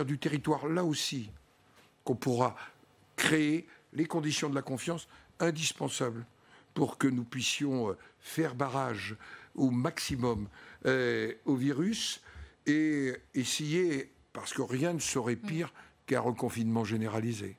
du territoire, là aussi, qu'on pourra créer les conditions de la confiance indispensables pour que nous puissions euh, faire barrage au maximum euh, au virus et essayer, parce que rien ne serait pire mm. qu'un reconfinement généralisé.